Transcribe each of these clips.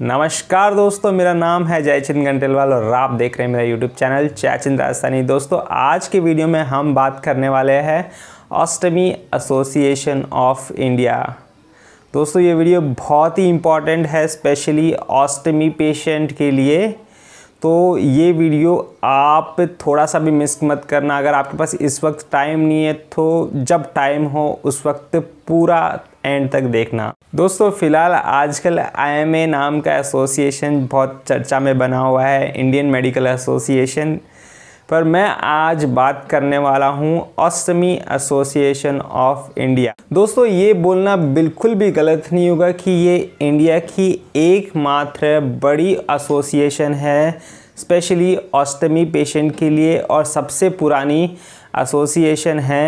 नमस्कार दोस्तों मेरा नाम है जयचिंद गंटेलवाल और आप देख रहे हैं मेरा यूट्यूब चैनल जयचिंद राजस्थानी दोस्तों आज के वीडियो में हम बात करने वाले हैं ऑस्टमी एसोसिएशन ऑफ इंडिया दोस्तों ये वीडियो बहुत ही इम्पॉर्टेंट है स्पेशली ऑस्टमी पेशेंट के लिए तो ये वीडियो आप थोड़ा सा भी मिस मत करना अगर आपके पास इस वक्त टाइम नहीं है तो जब टाइम हो उस वक्त पूरा एंड तक देखना दोस्तों फ़िलहाल आजकल आईएमए नाम का एसोसिएशन बहुत चर्चा में बना हुआ है इंडियन मेडिकल एसोसिएशन पर मैं आज बात करने वाला हूँ असमी एसोसिएशन ऑफ इंडिया दोस्तों ये बोलना बिल्कुल भी गलत नहीं होगा कि ये इंडिया की एकमात्र बड़ी एसोसिएशन है स्पेशली ऑस्टमी पेशेंट के लिए और सबसे पुरानी एसोसिएशन है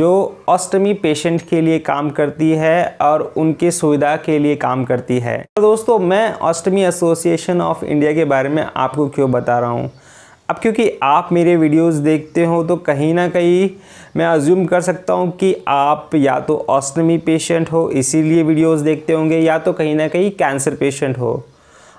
जो ऑस्टमी पेशेंट के लिए काम करती है और उनके सुविधा के लिए काम करती है तो दोस्तों मैं ऑस्टमी एसोसिएशन ऑफ इंडिया के बारे में आपको क्यों बता रहा हूँ अब क्योंकि आप मेरे वीडियोस देखते हो तो कहीं ना कहीं मैं अज्यूम कर सकता हूँ कि आप या तो ऑस्टमी पेशेंट हो इसीलिए वीडियोस देखते होंगे या तो कहीं ना कहीं कैंसर पेशेंट हो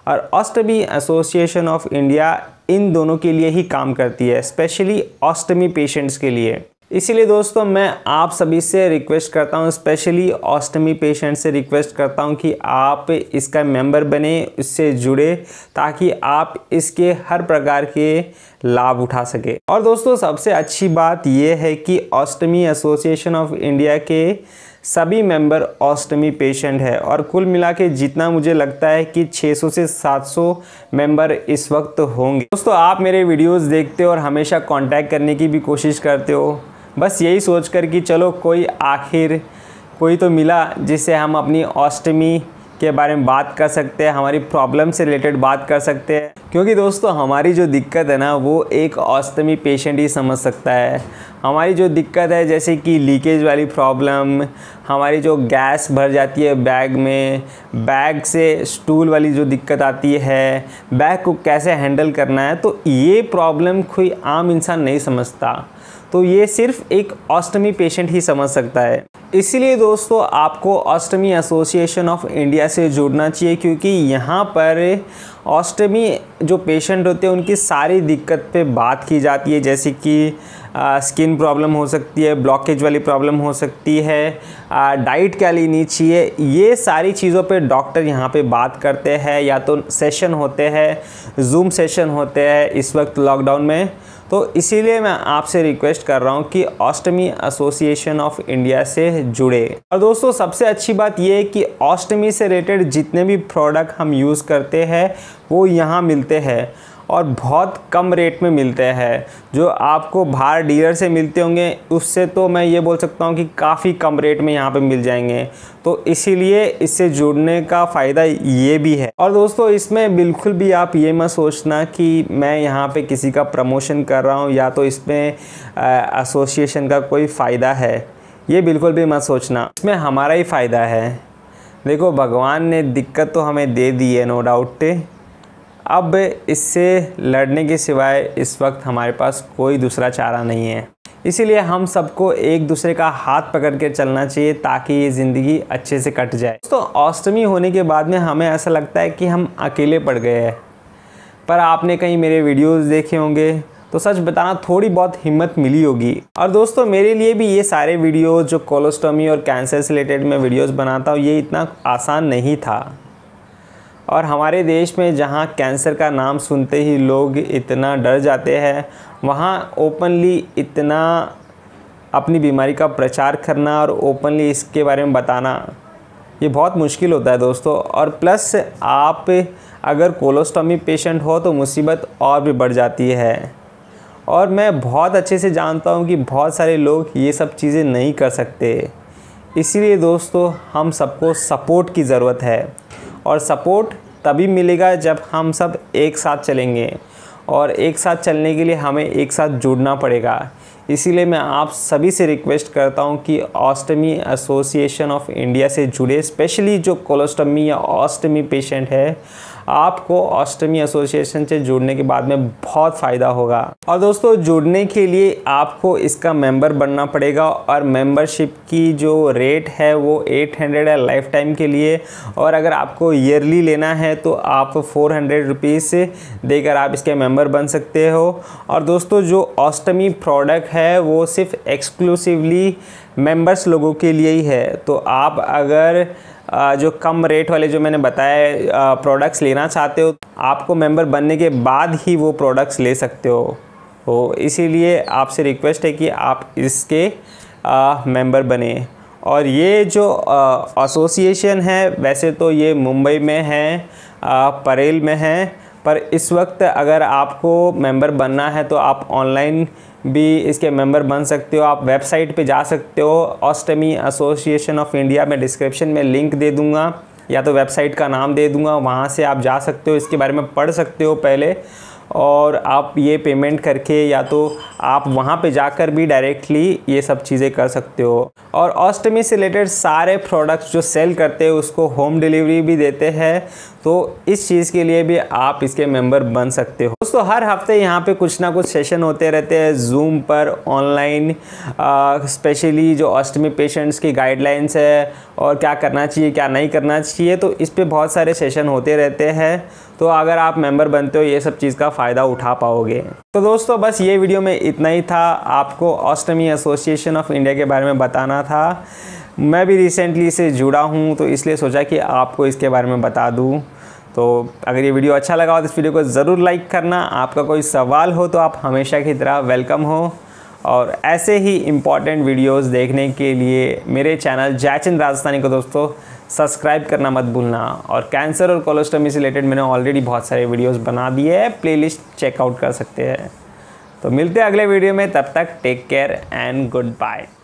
और ऑस्टमी एसोसिएशन ऑफ इंडिया इन दोनों के लिए ही काम करती है स्पेशली ऑस्टमी पेशेंट्स के लिए इसीलिए दोस्तों मैं आप सभी से रिक्वेस्ट करता हूँ स्पेशली ऑस्टमी पेशेंट से रिक्वेस्ट करता हूँ कि आप इसका मेंबर बने इससे जुड़े ताकि आप इसके हर प्रकार के लाभ उठा सके और दोस्तों सबसे अच्छी बात यह है कि ऑस्टमी एसोसिएशन ऑफ इंडिया के सभी मेंबर ऑस्टमी पेशेंट है और कुल मिला के जितना मुझे लगता है कि 600 से 700 मेंबर इस वक्त होंगे दोस्तों आप मेरे वीडियोस देखते हो और हमेशा कांटेक्ट करने की भी कोशिश करते हो बस यही सोच कर कि चलो कोई आखिर कोई तो मिला जिससे हम अपनी अष्टमी के बारे में बात कर सकते हैं हमारी प्रॉब्लम से रिलेटेड बात कर सकते हैं क्योंकि दोस्तों हमारी जो दिक्कत है ना वो एक औस्तमी पेशेंट ही समझ सकता है हमारी जो दिक्कत है जैसे कि लीकेज वाली प्रॉब्लम हमारी जो गैस भर जाती है बैग में बैग से स्टूल वाली जो दिक्कत आती है बैग को कैसे हैंडल करना है तो ये प्रॉब्लम कोई आम इंसान नहीं समझता तो ये सिर्फ एक ऑस्टमी पेशेंट ही समझ सकता है इसलिए दोस्तों आपको ऑस्टमी एसोसिएशन ऑफ इंडिया से जुड़ना चाहिए क्योंकि यहाँ पर ऑस्टमी जो पेशेंट होते हैं उनकी सारी दिक्कत पे बात की जाती है जैसे कि स्किन प्रॉब्लम हो सकती है ब्लॉकेज वाली प्रॉब्लम हो सकती है डाइट क्या लेनी चाहिए ये सारी चीज़ों पे डॉक्टर यहाँ पे बात करते हैं या तो सेशन होते हैं जूम सेशन होते हैं इस वक्त लॉकडाउन में तो इसीलिए मैं आपसे रिक्वेस्ट कर रहा हूँ कि ऑस्टमी एसोसिएशन ऑफ इंडिया से जुड़े और दोस्तों सबसे अच्छी बात यह है कि ऑस्टमी से रिलेटेड जितने भी प्रोडक्ट हम यूज़ करते हैं वो यहाँ मिलते हैं और बहुत कम रेट में मिलते हैं जो आपको बाहर डीलर से मिलते होंगे उससे तो मैं ये बोल सकता हूँ कि काफ़ी कम रेट में यहाँ पे मिल जाएंगे तो इसीलिए इससे जुड़ने का फ़ायदा ये भी है और दोस्तों इसमें बिल्कुल भी आप ये मत सोचना कि मैं यहाँ पे किसी का प्रमोशन कर रहा हूँ या तो इसमें एसोसिएशन का कोई फ़ायदा है ये बिल्कुल भी मत सोचना इसमें हमारा ही फ़ायदा है देखो भगवान ने दिक्कत तो हमें दे दी है नो डाउट अब इससे लड़ने के सिवाय इस वक्त हमारे पास कोई दूसरा चारा नहीं है इसीलिए हम सबको एक दूसरे का हाथ पकड़ के चलना चाहिए ताकि ये ज़िंदगी अच्छे से कट जाए तो ऑस्टमी होने के बाद में हमें ऐसा लगता है कि हम अकेले पड़ गए हैं पर आपने कहीं मेरे वीडियोस देखे होंगे तो सच बताना थोड़ी बहुत हिम्मत मिली होगी और दोस्तों मेरे लिए भी ये सारे वीडियो जो कोलोस्टोमी और कैंसर से रिलेटेड मैं वीडियोज़ बनाता हूँ ये इतना आसान नहीं था और हमारे देश में जहाँ कैंसर का नाम सुनते ही लोग इतना डर जाते हैं वहाँ ओपनली इतना अपनी बीमारी का प्रचार करना और ओपनली इसके बारे में बताना ये बहुत मुश्किल होता है दोस्तों और प्लस आप अगर कोलोस्टोमी पेशेंट हो तो मुसीबत और भी बढ़ जाती है और मैं बहुत अच्छे से जानता हूँ कि बहुत सारे लोग ये सब चीज़ें नहीं कर सकते इसीलिए दोस्तों हम सबको सपोर्ट की ज़रूरत है और सपोर्ट तभी मिलेगा जब हम सब एक साथ चलेंगे और एक साथ चलने के लिए हमें एक साथ जुड़ना पड़ेगा इसीलिए मैं आप सभी से रिक्वेस्ट करता हूं कि ऑस्टमी एसोसिएशन ऑफ इंडिया से जुड़े स्पेशली जो कोलोस्टमी या ऑस्टमी पेशेंट है आपको अष्टमी एसोसिएशन से जुड़ने के बाद में बहुत फ़ायदा होगा और दोस्तों जुड़ने के लिए आपको इसका मेंबर बनना पड़ेगा और मेंबरशिप की जो रेट है वो 800 है लाइफ टाइम के लिए और अगर आपको ईयरली लेना है तो आप फोर हंड्रेड रुपीज़ देकर आप इसके मेम्बर बन सकते हो और दोस्तों जो अष्टमी प्रोडक्ट है वो सिर्फ एक्सक्लूसिवली मेंबर्स लोगों के लिए ही है तो आप अगर जो कम रेट वाले जो मैंने बताए प्रोडक्ट्स लेना चाहते हो आपको मेंबर बनने के बाद ही वो प्रोडक्ट्स ले सकते हो तो इसीलिए आपसे रिक्वेस्ट है कि आप इसके मेंबर बने और ये जो एसोसिएशन है वैसे तो ये मुंबई में है आ, परेल में है पर इस वक्त अगर आपको मेंबर बनना है तो आप ऑनलाइन भी इसके मेंबर बन सकते हो आप वेबसाइट पे जा सकते हो ऑस्टमी एसोसिएशन ऑफ इंडिया में डिस्क्रिप्शन में लिंक दे दूँगा या तो वेबसाइट का नाम दे दूँगा वहाँ से आप जा सकते हो इसके बारे में पढ़ सकते हो पहले और आप ये पेमेंट करके या तो आप वहाँ पे जाकर भी डायरेक्टली ये सब चीज़ें कर सकते हो और ऑस्टमी से रिलेटेड सारे प्रोडक्ट्स जो सेल करते हैं उसको होम डिलीवरी भी देते हैं तो इस चीज़ के लिए भी आप इसके मेंबर बन सकते हो दोस्तों हर हफ्ते यहाँ पे कुछ ना कुछ सेशन होते रहते हैं जूम पर ऑनलाइन स्पेशली जो अष्टमी पेशेंट्स की गाइडलाइंस है और क्या करना चाहिए क्या नहीं करना चाहिए तो इस पर बहुत सारे सेशन होते रहते हैं तो अगर आप मेंबर बनते हो ये सब चीज़ का फ़ायदा उठा पाओगे तो दोस्तों बस ये वीडियो में इतना ही था आपको ऑस्टमी एसोसिएशन ऑफ इंडिया के बारे में बताना था मैं भी रिसेंटली से जुड़ा हूँ तो इसलिए सोचा कि आपको इसके बारे में बता दूँ तो अगर ये वीडियो अच्छा लगा हो तो इस वीडियो को ज़रूर लाइक करना आपका कोई सवाल हो तो आप हमेशा की तरह वेलकम हो और ऐसे ही इम्पॉर्टेंट वीडियोस देखने के लिए मेरे चैनल जयचंद राजस्थानी को दोस्तों सब्सक्राइब करना मत भूलना और कैंसर और कोलोस्टमी से रिलेटेड मैंने ऑलरेडी बहुत सारे वीडियोस बना दिए हैं प्लेलिस्ट चेकआउट कर सकते हैं तो मिलते हैं अगले वीडियो में तब तक take care and good bye